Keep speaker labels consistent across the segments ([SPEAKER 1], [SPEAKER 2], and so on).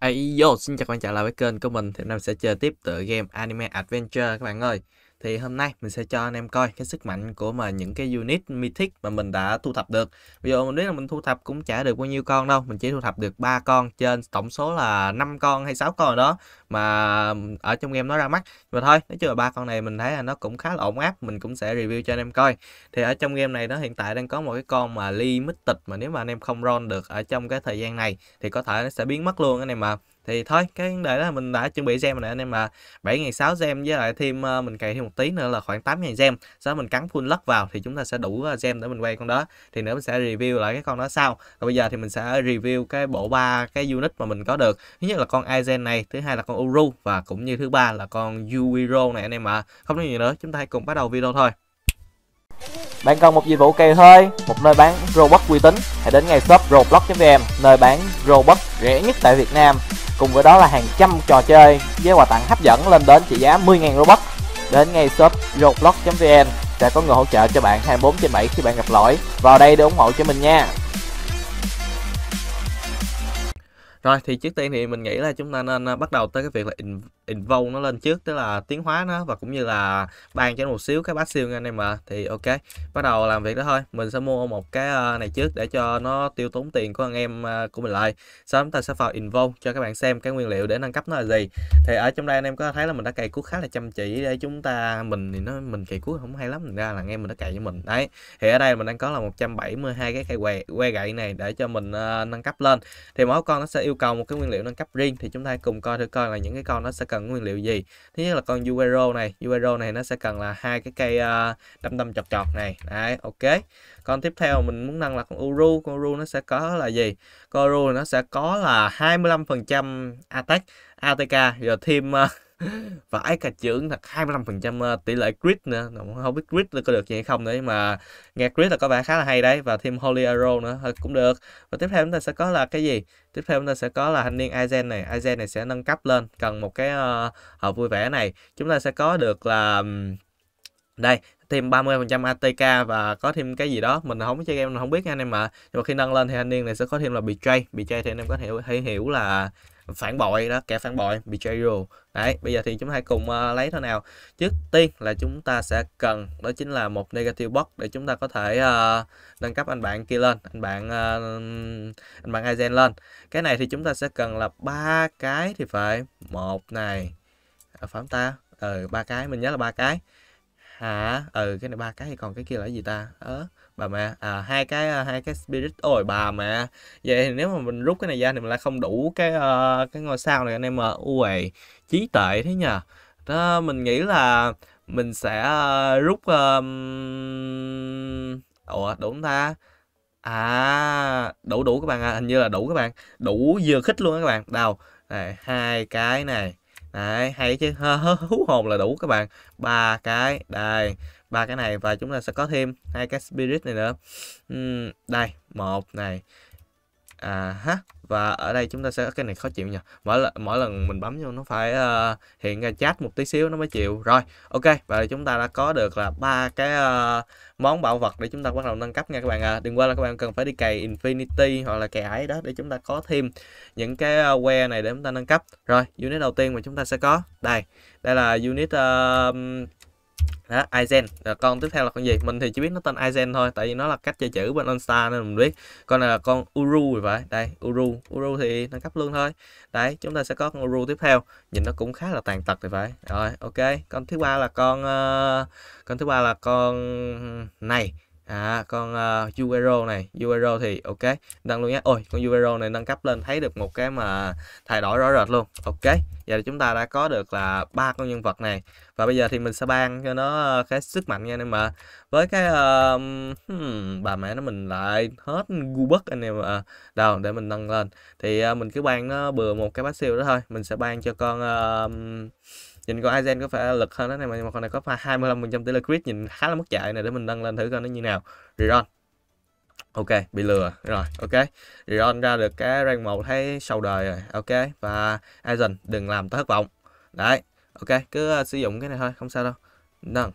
[SPEAKER 1] Hey yo, xin chào các bạn trở lại với kênh của mình Thì hôm Nam sẽ chơi tiếp tựa game Anime Adventure các bạn ơi thì hôm nay mình sẽ cho anh em coi cái sức mạnh của mà những cái unit mythic mà mình đã thu thập được ví dụ mình biết là mình thu thập cũng chả được bao nhiêu con đâu mình chỉ thu thập được ba con trên tổng số là 5 con hay 6 con rồi đó mà ở trong game nó ra mắt mà thôi nói chung là ba con này mình thấy là nó cũng khá là ổn áp mình cũng sẽ review cho anh em coi thì ở trong game này nó hiện tại đang có một cái con mà ly mà nếu mà anh em không roll được ở trong cái thời gian này thì có thể nó sẽ biến mất luôn anh em mà thì thôi cái vấn đề đó mình đã chuẩn bị gem rồi anh em mà 7 ngày 6 gem với lại thêm mình cày thêm một tí nữa là khoảng 8 ngày gem sau đó mình cắn full lắc vào thì chúng ta sẽ đủ gem để mình quay con đó thì nữa mình sẽ review lại cái con đó sau và bây giờ thì mình sẽ review cái bộ ba cái unit mà mình có được thứ nhất là con Aizen này thứ hai là con Uru và cũng như thứ ba là con Yuiro này anh em ạ không nói gì nữa chúng ta hãy cùng bắt đầu video thôi bạn cần một dịch vụ kề hơi, một nơi bán robot uy tín, hãy đến ngay shop roblox.vn, nơi bán robot rẻ nhất tại Việt Nam Cùng với đó là hàng trăm trò chơi với quà tặng hấp dẫn lên đến trị giá 10.000 Robux. Đến ngay shop roblox.vn sẽ có người hỗ trợ cho bạn 24 trên 7 khi bạn gặp lỗi. Vào đây để ủng hộ cho mình nha. Rồi thì trước tiên thì mình nghĩ là chúng ta nên à, bắt đầu tới cái việc là invoke nó lên trước tức là tiến hóa nó và cũng như là ban cho nó một xíu cái bát siêu anh em ạ thì ok bắt đầu làm việc đó thôi mình sẽ mua một cái ờ, này trước để cho nó tiêu tốn tiền của anh em ờ, của mình lại sau đó chúng ta sẽ vào invoke cho các bạn xem cái nguyên liệu để nâng cấp nó là gì thì ở trong đây anh em có thấy là mình đã cày cuốc khá là chăm chỉ để chúng ta mình thì nó mình cày cuốc không hay lắm mình ra là anh em mình đã cày cho mình đấy thì ở đây mình đang có là 172 cái cây que, que gậy này để cho mình ờ, nâng cấp lên thì mỗi con nó sẽ yêu cầu một cái nguyên liệu nâng cấp riêng thì chúng ta cùng coi thử coi là những cái con nó sẽ cần cần nguyên liệu gì thứ nhất là con uero này uero này nó sẽ cần là hai cái cây uh, đâm đâm chọt chọt này đấy ok con tiếp theo mình muốn nâng là con uru con uru nó sẽ có là gì con uru nó sẽ có là 25% attack atk rồi thêm uh, và ấy cả trưởng thật 25% tỷ lệ crit nữa không biết crit có được gì hay không đấy mà nghe crit là có vẻ khá là hay đấy và thêm holy arrow nữa ờ, cũng được và tiếp theo chúng ta sẽ có là cái gì tiếp theo chúng ta sẽ có là thanh niên Aizen này Aizen này sẽ nâng cấp lên cần một cái uh, ờ, hộp vui vẻ này chúng ta sẽ có được là đây thêm 30% ATK và có thêm cái gì đó mình không có chơi game mình không biết nha anh em ạ nhưng mà khi nâng lên thì thanh niên này sẽ có thêm là bị bị betray thì anh em có thể hiểu, hiểu là phản bội đó kẻ phản bội betrayal đấy bây giờ thì chúng hãy cùng uh, lấy thế nào trước tiên là chúng ta sẽ cần đó chính là một negative box để chúng ta có thể uh, nâng cấp anh bạn kia lên anh bạn uh, anh bạn Aizen lên cái này thì chúng ta sẽ cần là ba cái thì phải một này à, phẩm ta ừ ba cái mình nhớ là ba cái hả ừ cái này ba cái thì còn cái kia là gì ta ờ bà mẹ à, hai cái à, hai cái spirit ôi bà mẹ vậy thì nếu mà mình rút cái này ra thì mình lại không đủ cái uh, cái ngôi sao này anh em à uầy trí tệ thế nhờ đó mình nghĩ là mình sẽ uh, rút um... ủa đúng ta à đủ đủ các bạn à hình như là đủ các bạn đủ vừa khích luôn các bạn đâu này hai cái này đấy hay chứ hú hồn là đủ các bạn ba cái đây ba cái này và chúng ta sẽ có thêm hai cái spirit này nữa uhm, đây một này à ha và ở đây chúng ta sẽ cái này khó chịu nhỉ mỗi lần mỗi lần mình bấm vô nó phải uh, hiện ra chat một tí xíu nó mới chịu rồi ok và chúng ta đã có được là ba cái uh, món bảo vật để chúng ta bắt đầu nâng cấp nha các bạn à. đừng quên là các bạn cần phải đi cày infinity hoặc là cày ấy đó để chúng ta có thêm những cái uh, ờ, que này để chúng ta nâng cấp rồi unit đầu tiên mà chúng ta sẽ có đây đây là unit uh, đó, Aizen rồi con tiếp theo là con gì mình thì chỉ biết nó tên Aizen thôi tại vì nó là cách chơi chữ bên Onsta nên mình biết con là con Uru vậy đây Uru Uru thì nó cấp lương thôi đấy chúng ta sẽ có con Uru tiếp theo nhìn nó cũng khá là tàn tật thì phải rồi ok con thứ ba là con uh, con thứ ba là con này à, con ờ, uh, URL này URL thì ok đăng luôn nhé ôi con URL này nâng cấp lên thấy được một cái mà thay đổi rõ rệt luôn ok giờ chúng ta đã có được là ba con nhân vật này và bây giờ thì mình sẽ ban cho nó ờ, cái sức mạnh nha anh em ạ với cái uh, hmm, bà mẹ nó mình lại hết gu bất anh em ạ đâu để mình nâng lên thì uh, mình cứ ban nó bừa một cái bát siêu đó thôi mình sẽ ban cho con uh, nhìn con Aizen có phải lực hơn đó này mà, mà con này có phải 25% tỷ lệ crit nhìn khá là mất chạy này để mình nâng lên thử coi nó như nào Riron Ok, bị lừa rồi, ok Rion ra được cái rank 1 thấy sau đời rồi, ok Và Aizen đừng làm ta thất vọng Đấy, ok, cứ uh, sử dụng cái này thôi, không sao đâu Nâng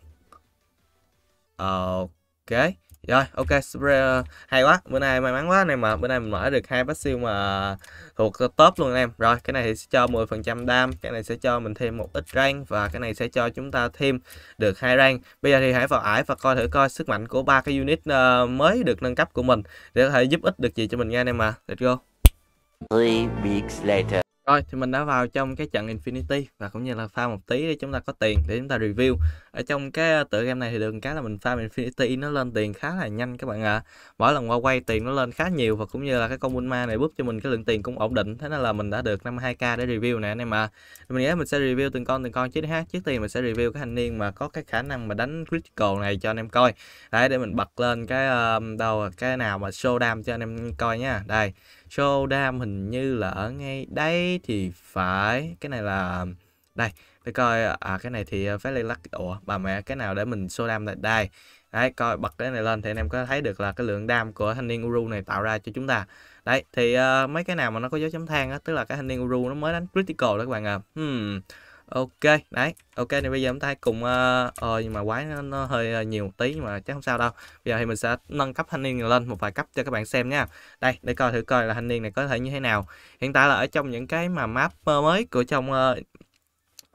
[SPEAKER 1] Ok rồi ok super ờ, hay quá bữa nay may mắn quá này mà bữa nay mình mở được hai bát siêu mà thuộc top luôn anh em rồi cái này thì sẽ cho 10 phần trăm đam cái này sẽ cho mình thêm một ít rank và cái này sẽ cho chúng ta thêm được hai rank bây giờ thì hãy vào ải và coi thử coi sức mạnh của ba cái unit ờ, mới được nâng cấp của mình để có thể giúp ích được gì cho mình nha anh em mà let's go Three weeks later. Rồi thì mình đã vào trong cái trận Infinity và cũng như là farm một tí để chúng ta có tiền để chúng ta review. Ở trong cái ờ, tựa game này thì được cái là mình farm Infinity nó lên tiền khá là nhanh các bạn ạ. À. Mỗi lần qua quay tiền nó lên khá nhiều và cũng như là cái con Bulma này búp cho mình cái lượng tiền cũng ổn định. Thế nên là mình đã được 52k để review nè anh em ạ. Mình nghĩ mình sẽ review từng con từng con chứ ha. Trước tiên mình sẽ review cái thanh niên mà có cái khả năng mà đánh critical này cho anh em coi. Đấy để mình bật lên cái uh, đâu cái nào mà showdown cho anh em coi nha. Đây show đam hình như là ở ngay đây thì phải cái này là đây để coi à cái này thì phải lên lắc ủa bà mẹ cái nào để mình show đam tại đây đấy coi bật cái này lên thì anh em có thấy được là cái lượng đam của thanh niên Uru này tạo ra cho chúng ta đấy thì uh, mấy cái nào mà nó có dấu chấm than á tức là cái thanh niên Uru nó mới đánh critical đó các bạn ạ à. hmm ok đấy ok thì bây giờ chúng ta cùng ờ uh, uh, nhưng mà quái nó, nó hơi ờ, nhiều một tí nhưng mà chắc không sao đâu bây giờ thì mình sẽ nâng cấp thanh niên lên một vài cấp cho các bạn xem nha đây để coi thử coi là thanh niên này có thể như thế nào hiện tại là ở trong những cái mà map ờ, mới của trong uh,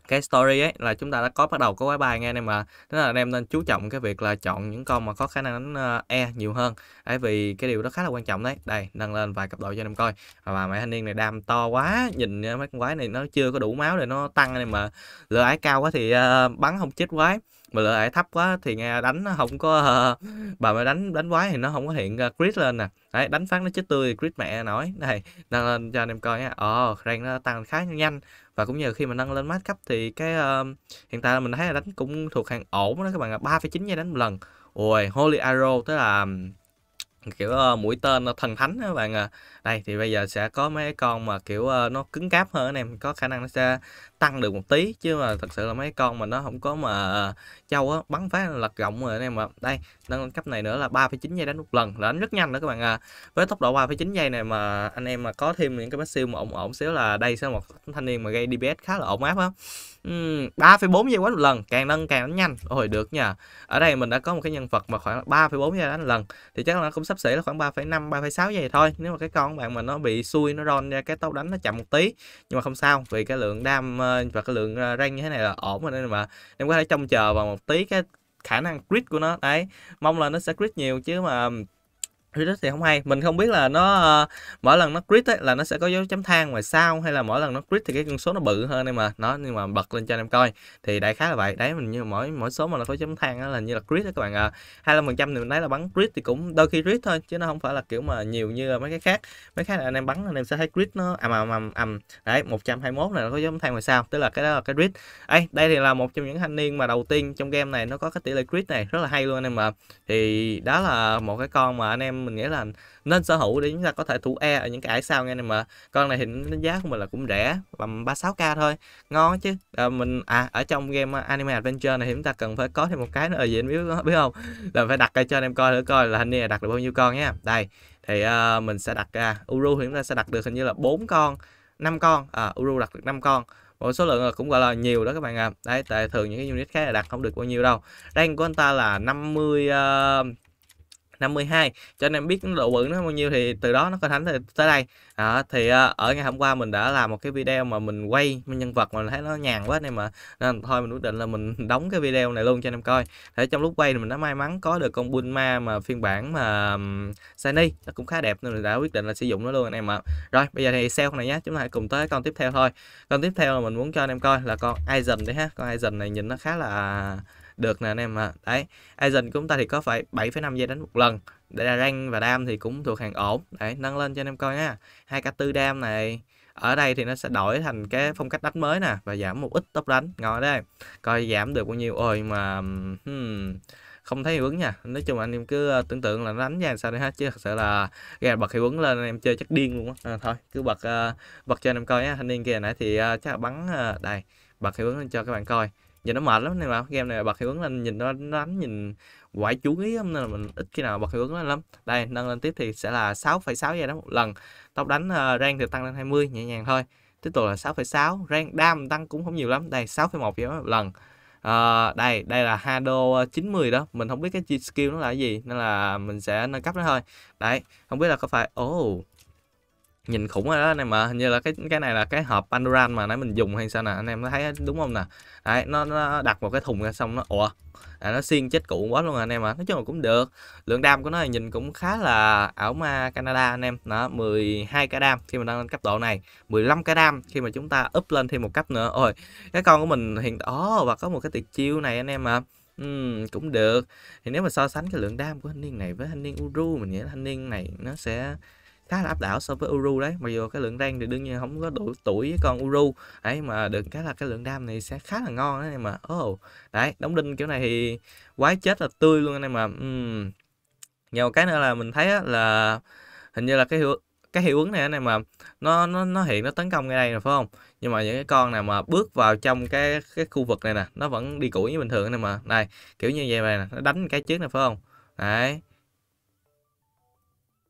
[SPEAKER 1] cái story ấy là chúng ta đã có bắt đầu có quái bài nghe anh em mà tức là anh em nên chú trọng cái việc là chọn những con mà có khả năng đánh ờ, e nhiều hơn bởi vì cái điều đó khá là quan trọng đấy đây nâng lên vài cấp độ cho anh em coi và mấy thanh niên này đam to quá nhìn mấy con quái này nó chưa có đủ máu để nó tăng anh em mà lựa ái cao quá thì ờ, bắn không chết quái mà lựa ái thấp quá thì nghe đánh nó không có uh, bà mới đánh đánh quái thì nó không có hiện uh, crit lên nè đấy đánh phát nó chết tươi crit mẹ nói này nâng lên cho anh em coi nha ồ oh, rank nó tăng khá nhanh và cũng như khi mà nâng lên mát cấp thì cái uh, hiện tại mình thấy là đánh cũng thuộc hàng ổn đó các bạn ạ ba phẩy chín giây đánh một lần ôi holy arrow tức là kiểu ờ, mũi tên ờ, thần thánh các bạn à đây thì bây giờ sẽ có mấy con mà kiểu ờ, nó cứng cáp hơn anh em có khả năng nó sẽ tăng được một tí chứ mà thật sự là mấy con mà nó không có mà châu á bắn phát lật rộng rồi anh em ạ đây nâng cấp này nữa là 3,9 giây đánh một lần là đánh rất nhanh nữa các bạn à với tốc độ 3,9 giây này mà anh em mà có thêm những cái bát siêu mà ổn ổn xíu là đây sẽ là một thanh niên mà gây DPS khá là ổn áp á uhm, bốn giây quá một lần càng nâng càng đánh nhanh ôi được nha ở đây mình đã có một cái nhân vật mà khoảng 3,4 giây đánh lần thì chắc là cũng sắp xỉ là khoảng 3,5 3,6 vậy thôi nếu mà cái con bạn mà nó bị xui nó ron ra cái tốc đánh nó chậm một tí nhưng mà không sao vì cái lượng đam ờ, và cái lượng ờ, răng như thế này là ổn rồi nên mà em có thể trông chờ vào một tí cái khả năng crit của nó đấy mong là nó sẽ crit nhiều chứ mà Redux thì không hay mình không biết là nó uh, mỗi lần nó crit ấy, là nó sẽ có dấu chấm than ngoài sau hay là mỗi lần nó crit thì cái con số nó bự hơn em mà nó nhưng mà bật lên cho anh em coi thì đại khái là vậy đấy mình như mỗi mỗi số mà nó có chấm than đó là như là crit đó các bạn ạ hai mươi phần trăm thì mình thấy là bắn crit thì cũng đôi khi crit thôi chứ nó không phải là kiểu mà nhiều như mấy cái khác mấy khác là anh em bắn anh em sẽ thấy crit nó ầm à, ầm ầm ầm đấy 121 này nó có dấu chấm than ngoài sau tức là cái đó là cái crit ấy đây thì là một trong những thanh niên mà đầu tiên trong game này nó có cái tỷ lệ crit này rất là hay luôn anh em mà thì đó là một cái con mà anh em mình nghĩ là nên sở hữu để chúng ta có thể thủ e ở những cái ải sau nghe này mà con này thì giá của mình là cũng rẻ tầm 36k thôi ngon chứ à, mình à ở trong game anime adventure này thì chúng ta cần phải có thêm một cái nữa ở ờ, gì anh biết biết không là phải đặt cho anh em coi nữa coi là hình như là đặt được bao nhiêu con nhé đây thì uh, mình sẽ đặt ra uh, uru thì chúng ta sẽ đặt được hình như là bốn con năm con à, uru đặt được năm con một số lượng cũng gọi là nhiều đó các bạn ạ à. đấy tại thường những cái unit khác là đặt không được bao nhiêu đâu rank của anh ta là 50 uh, 52 cho nên biết độ bự nó bao nhiêu thì từ đó nó có thánh tới đây đó, thì ờ, ở ngày hôm qua mình đã làm một cái video mà mình quay nhân vật mà thấy nó nhàn quá nên mà nên ờ, thôi mình quyết định là mình đóng cái video này luôn cho anh em coi để trong lúc quay thì mình đã may mắn có được con Bulma mà phiên bản mà sunny nó cũng khá đẹp nên mình đã quyết định là sử dụng nó luôn anh em ạ rồi bây giờ thì sale này nhé chúng ta hãy cùng tới con tiếp theo thôi con tiếp theo là mình muốn cho anh em coi là con Aizen đấy ha con Aizen này nhìn nó khá là được nè anh em ạ. Đấy, agent của chúng ta thì có phải 7,5 giây đánh một lần. Để là răng và Dam thì cũng thuộc hàng ổn. Đấy, nâng lên cho anh em coi nha. 2k4 Dam này ở đây thì nó sẽ đổi thành cái phong cách đánh mới nè và giảm một ít tốc đánh ngồi đây coi giảm được bao nhiêu ôi mà hmm, không thấy hiệu ứng nha nói chung là anh em cứ ờ, tưởng tượng là nó đánh ra sao đi hết chứ thật sự là gà bật hiệu ứng lên anh em chơi chắc điên luôn á à, thôi cứ bật uh, bật cho anh em coi nhé thanh niên kia nãy thì uh, chắc là bắn uh, đây bật hiệu ứng lên cho các bạn coi nhìn nó mệt lắm nên mà game này bật hiệu ứng lên nhìn nó đánh nhìn quải chuối lắm nên là mình ít khi nào bật hiệu ứng lên lắm đây nâng lên tiếp thì sẽ là 6,6 giây đó một lần tốc đánh uh, rank thì tăng lên 20 nhẹ nhàng thôi tiếp tục là 6,6 rank đam tăng cũng không nhiều lắm đây 6,1 giây một lần à, đây đây là Hado 90 ờ, đó mình không biết cái skill nó là gì nên là mình sẽ nâng cấp nó thôi đấy không biết là có phải ồ oh, nhìn khủng rồi đó anh em ạ hình như là cái cái này là cái hộp Pandora mà nãy mình dùng hay sao nè anh em thấy đúng không nè đấy nó, nó đặt một cái thùng ra xong nó ủa à, nó xiên chết cụ quá luôn à, anh em ạ nói chung là cũng được lượng đam của nó nhìn cũng khá là ảo ma Canada anh em nó 12 cái đam khi mình đang lên cấp độ này 15 cái đam khi mà chúng ta up lên thêm một cấp nữa ôi cái con của mình hiện đó và có một cái tuyệt chiêu này anh em ạ à. cũng được thì nếu mà so sánh cái lượng đam của thanh niên này với thanh niên Uru mình nghĩ là thanh niên này nó sẽ khá là áp đảo so với Uru đấy mặc dù cái lượng rang thì đương nhiên không có đủ tuổi với con Uru đấy mà được cái là cái lượng đam này sẽ khá là ngon đấy mà oh. đấy đóng đinh kiểu này thì quái chết là tươi luôn anh mà uhm. nhiều cái nữa là mình thấy á, là hình như là cái hiệu cái hiệu ứng này anh mà nó nó nó hiện nó tấn công ngay đây rồi phải không nhưng mà những cái con này mà bước vào trong cái cái khu vực này nè nó vẫn đi củi như bình thường này mà này kiểu như vậy này nè nó đánh cái trước này phải không đấy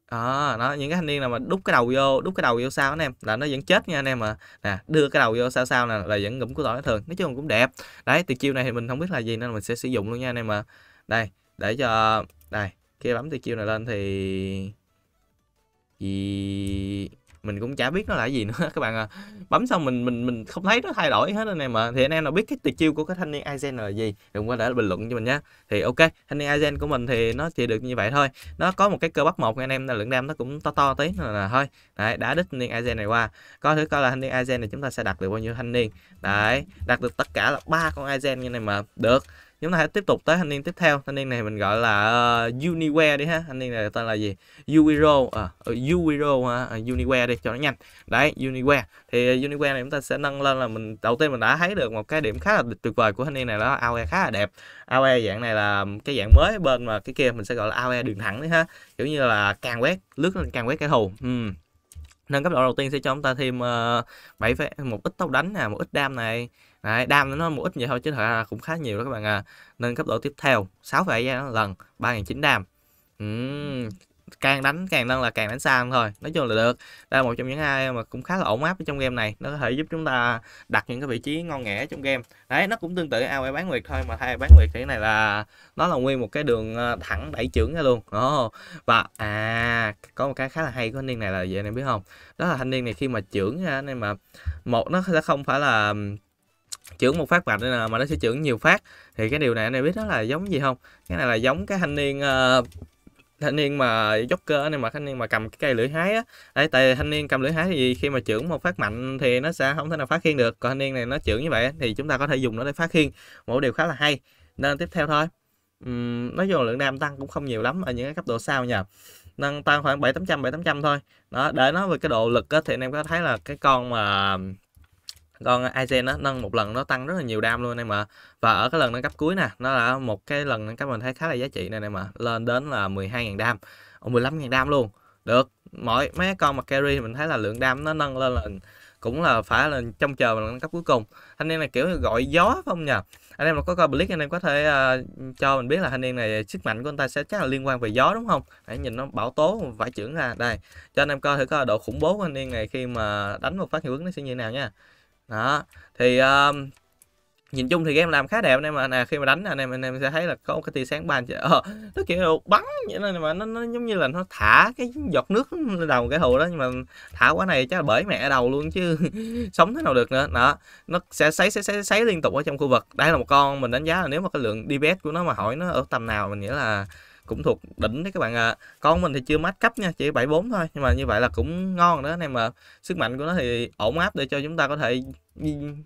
[SPEAKER 1] à, đó những cái thanh niên nào mà đút cái đầu vô đút cái đầu vô sao anh em là nó vẫn chết nha anh em mà nè đưa cái đầu vô sao sao nè là vẫn ngụm của tỏi thường nói chung cũng đẹp đấy từ chiêu này thì mình không biết là gì nên mình sẽ sử dụng luôn nha anh em mà đây để cho đây khi bấm từ chiêu này lên thì gì mình cũng chả biết nó là gì nữa các bạn à bấm xong mình mình mình không thấy nó thay đổi hết anh em ạ thì anh em nào biết cái tuyệt chiêu của cái thanh niên Aizen là gì đừng quên để bình luận cho mình nhé thì ok thanh niên Aizen của mình thì nó chỉ được như vậy thôi nó có một cái cơ bắp một anh em là lượng đam nó cũng to to tí là, là thôi đấy đã đích thanh niên Aizen này qua coi thử coi là thanh niên Aizen này chúng ta sẽ đặt được bao nhiêu thanh niên đấy đặt được tất cả là ba con Aizen như này mà được chúng ta hãy tiếp tục tới thanh niên tiếp theo thanh niên này mình gọi là uh, Uniware đi ha thanh niên này tên là gì Uiro à, ờ, ờ, Uiro uh, Uniware đi cho nó nhanh đấy Uniware thì uh, Uniware này chúng ta sẽ nâng lên là mình đầu tiên mình đã thấy được một cái điểm khá là tuyệt vời của thanh niên này đó AOE khá là đẹp AOE dạng này là cái dạng mới bên mà cái kia mình sẽ gọi là AOE đường thẳng đấy ha kiểu như là càng quét lướt lên càng quét cái thù uhm nâng cấp độ đầu tiên sẽ cho chúng ta thêm uh, 7 một ít tốc đánh nè một ít đam này Đấy, đam nó một ít vậy thôi chứ thật ra cũng khá nhiều đó các bạn à. Nên cấp độ tiếp theo vậy lần 3.900 đam. Uhm, càng đánh càng nâng là càng đánh xa thôi nói chung là được đây là một trong những ai mà cũng khá là ổn áp trong game này nó có thể giúp chúng ta đặt những cái vị trí ngon nghẻ trong game đấy nó cũng tương tự ao e bán nguyệt thôi mà thay e bán nguyệt thì cái này là nó là nguyên một cái đường ờ, thẳng đẩy trưởng ra luôn đó và à có một cái khá là hay của thanh niên này là vậy em biết không đó là thanh niên này khi mà trưởng ra nên mà một nó sẽ không phải là trưởng một phát mạnh mà nó sẽ trưởng nhiều phát thì cái điều này anh em biết nó là giống gì không cái này là giống cái thanh niên uh, thanh niên mà joker này mà thanh niên mà cầm cái cây lưỡi hái á đấy tại thanh niên cầm lưỡi hái thì khi mà trưởng một phát mạnh thì nó sẽ không thể nào phát khiên được còn thanh niên này nó trưởng như vậy thì chúng ta có thể dùng nó để phát khiên một điều khá là hay nên tiếp theo thôi uhm, nói chung là lượng nam tăng cũng không nhiều lắm ở những cái cấp độ sau nha nâng tăng khoảng bảy bảy tám trăm tám trăm thôi đó để nói về cái độ lực á, thì anh em có thấy là cái con mà con Aizen nó nâng một lần nó tăng rất là nhiều đam luôn em ạ và ở cái lần nâng cấp cuối nè nó là một cái lần nâng cấp mình thấy khá là giá trị nè em ạ lên đến là 12.000 đam 15.000 đam luôn được mỗi mấy con mà carry mình thấy là lượng đam nó nâng lên là cũng là phải là trong chờ mình nâng cấp cuối cùng anh em này kiểu gọi gió không nhờ anh em mà có coi clip anh em có thể uh, cho mình biết là anh em này sức mạnh của anh ta sẽ chắc là liên quan về gió đúng không hãy nhìn nó bảo tố vải trưởng ra đây cho anh em coi thử coi độ khủng bố của thanh niên này khi mà đánh một phát hiệu ứng nó sẽ như thế nào nha đó thì uh, nhìn chung thì game làm khá đẹp anh mà nè khi mà đánh anh em anh em sẽ thấy là có một cái tia sáng ban ờ, nó kiểu bắn vậy nên mà nó, nó giống như là nó thả cái giọt nước lên đầu cái hồ đó nhưng mà thả quá này chắc là bởi mẹ đầu luôn chứ sống thế nào được nữa đó nó sẽ sấy sấy sấy sấy liên tục ở trong khu vực đây là một con mình đánh giá là nếu mà cái lượng DPS của nó mà hỏi nó ở tầm nào mình nghĩ là cũng thuộc đỉnh đấy các bạn ạ à. con mình thì chưa mát cấp nha chỉ 74 thôi nhưng mà như vậy là cũng ngon đó anh em mà sức mạnh của nó thì ổn áp để cho chúng ta có thể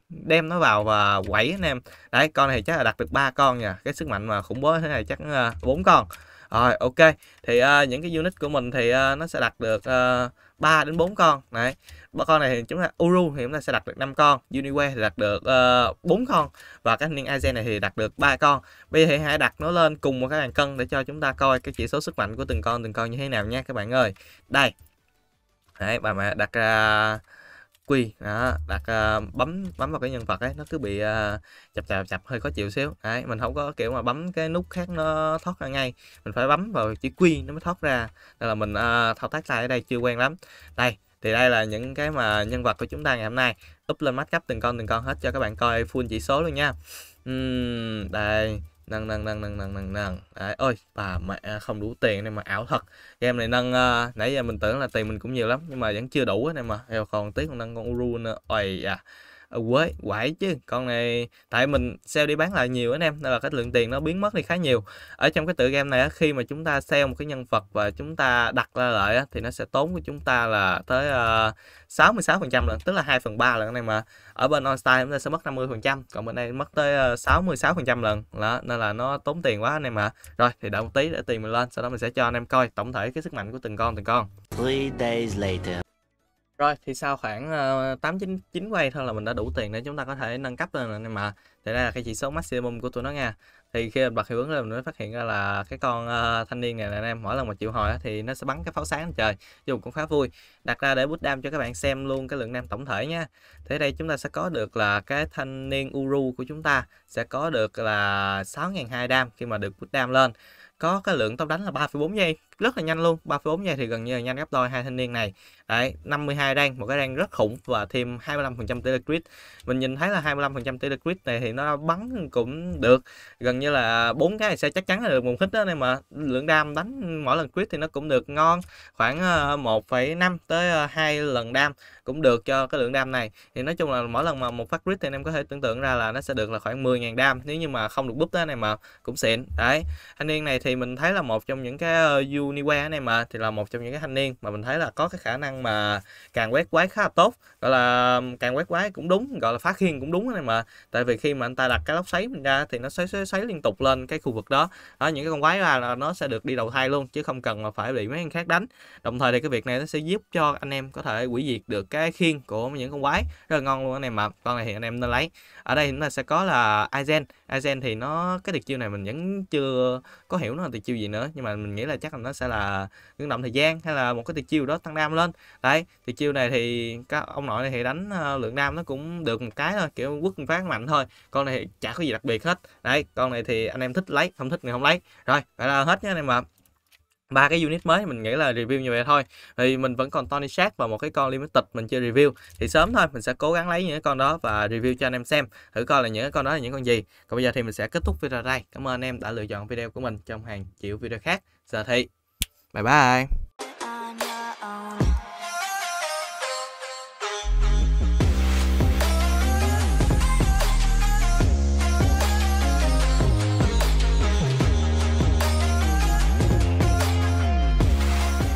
[SPEAKER 1] đem nó vào và quẩy anh em đấy con này chắc là đặt được ba con nha cái sức mạnh mà khủng bố thế này chắc ờ, bốn con rồi ok thì uh, những cái unit của mình thì uh, nó sẽ đặt được uh, 3 đến 4 con đấy ba con này thì chúng ta Uru thì chúng ta sẽ đặt được 5 con Uniway thì đặt được uh, ờ, 4 con và cái niên Aizen này thì đặt được 3 con bây giờ thì hãy đặt nó lên cùng một cái bàn cân để cho chúng ta coi cái chỉ số sức mạnh của từng con từng con như thế nào nha các bạn ơi đây đấy bà mẹ đặt ra uh, quy đó, đặt uh, bấm bấm vào cái nhân vật ấy nó cứ bị uh, chập chập chập hơi khó chịu xíu đấy mình không có kiểu mà bấm cái nút khác nó thoát ra ngay mình phải bấm vào chữ quy nó mới thoát ra nên là mình uh, thao tác sai ở đây chưa quen lắm đây thì đây là những cái mà nhân vật của chúng ta ngày hôm nay up lên mắt cấp từng con từng con hết cho các bạn coi full chỉ số luôn nha uhm, đây nâng nâng nâng nâng nâng nâng nâng đấy ơi bà mẹ không đủ tiền nên mà ảo thật game này nâng uh, nãy giờ mình tưởng là tiền mình cũng nhiều lắm nhưng mà vẫn chưa đủ ấy, nên mà còn tiếc còn nâng con uru nữa ôi à ở ờ, quế quải chứ con này tại mình sale đi bán lại nhiều anh em nên là cái lượng tiền nó biến mất đi khá nhiều ở trong cái tựa game này khi mà chúng ta sale một cái nhân vật và chúng ta đặt ra lại thì nó sẽ tốn của chúng ta là tới 66 ờ, phần trăm lần tức là 2 phần 3 lần này mà ở bên online chúng ta sẽ mất 50 phần trăm còn bên đây mất tới 66 ờ, phần trăm lần đó nên là nó tốn tiền quá anh em ạ rồi thì đợi một tí để tiền mình lên sau đó mình sẽ cho anh em coi tổng thể cái sức mạnh của từng con từng con Three days later. Rồi thì sau khoảng uh, 8 quay thôi là mình đã đủ tiền để chúng ta có thể nâng cấp lên này mà. Thì đây là cái chỉ số maximum của tụi nó nha. Thì khi mình bật hiệu ứng lên mình mới phát hiện ra là cái con ờ, thanh niên này anh em mỗi lần mà chịu hồi thì nó sẽ bắn cái pháo sáng trời. Dùng cũng khá vui. Đặt ra để bút đam cho các bạn xem luôn cái lượng nam tổng thể nha. Thế đây chúng ta sẽ có được là cái thanh niên Uru của chúng ta sẽ có được là 6.200 đam khi mà được bút đam lên có cái lượng tốc đánh là 3,4 giây rất là nhanh luôn ba bốn giây thì gần như là nhanh gấp đôi hai thanh niên này đấy 52 rank một cái rank rất khủng và thêm 25% tỷ crit mình nhìn thấy là 25% tỷ crit này thì nó bắn cũng được gần như là bốn cái sẽ chắc chắn là được một hit đó nên mà lượng đam đánh mỗi lần crit thì nó cũng được ngon khoảng 1,5 ờ, tới 2 ờ, lần đam cũng được cho cái lượng đam này thì nói chung là mỗi lần mà một phát crit thì em có thể tưởng tượng ra là nó sẽ được là khoảng 10.000 đam nếu như mà không được búp đó này mà cũng xịn đấy thanh niên này thì mình thấy là một trong những cái uh, Uniwa anh em ạ thì là một trong những cái thanh niên mà mình thấy là có cái khả năng mà càng quét quái khá là tốt gọi là càng quét quái cũng đúng gọi là phát khiên cũng đúng anh em ạ tại vì khi mà anh ta đặt cái lốc xoáy mình ra thì nó xoáy xoáy, liên tục lên cái khu vực đó đó những cái con quái ra là nó sẽ được đi đầu thai luôn chứ không cần là phải bị mấy anh khác đánh đồng thời thì cái việc này nó sẽ giúp cho anh em có thể hủy diệt được cái khiên của những con quái rất là ngon luôn anh em ạ con này thì anh em nên lấy ở đây chúng ta sẽ có là Aizen Aizen thì nó cái tuyệt chiêu này mình vẫn chưa có hiểu nó là tuyệt chiêu gì nữa nhưng mà mình nghĩ là chắc là nó sẽ là biến động thời gian hay là một cái tuyệt chiêu đó tăng nam lên đấy tuyệt chiêu này thì các ông nội này thì đánh ờ, lượng nam nó cũng được một cái thôi kiểu quốc một phát mạnh thôi con này thì chả có gì đặc biệt hết đấy con này thì anh em thích lấy không thích thì không lấy rồi phải là hết nhé anh em ạ ba cái unit mới mình nghĩ là review như vậy thôi thì mình vẫn còn Tony Shark và một cái con limited mình chưa review thì sớm thôi mình sẽ cố gắng lấy những cái con đó và review cho anh em xem thử coi là những cái con đó là những con gì còn bây giờ thì mình sẽ kết thúc video đây cảm ơn anh em đã lựa chọn video của mình trong hàng triệu video khác giờ thì 拜拜。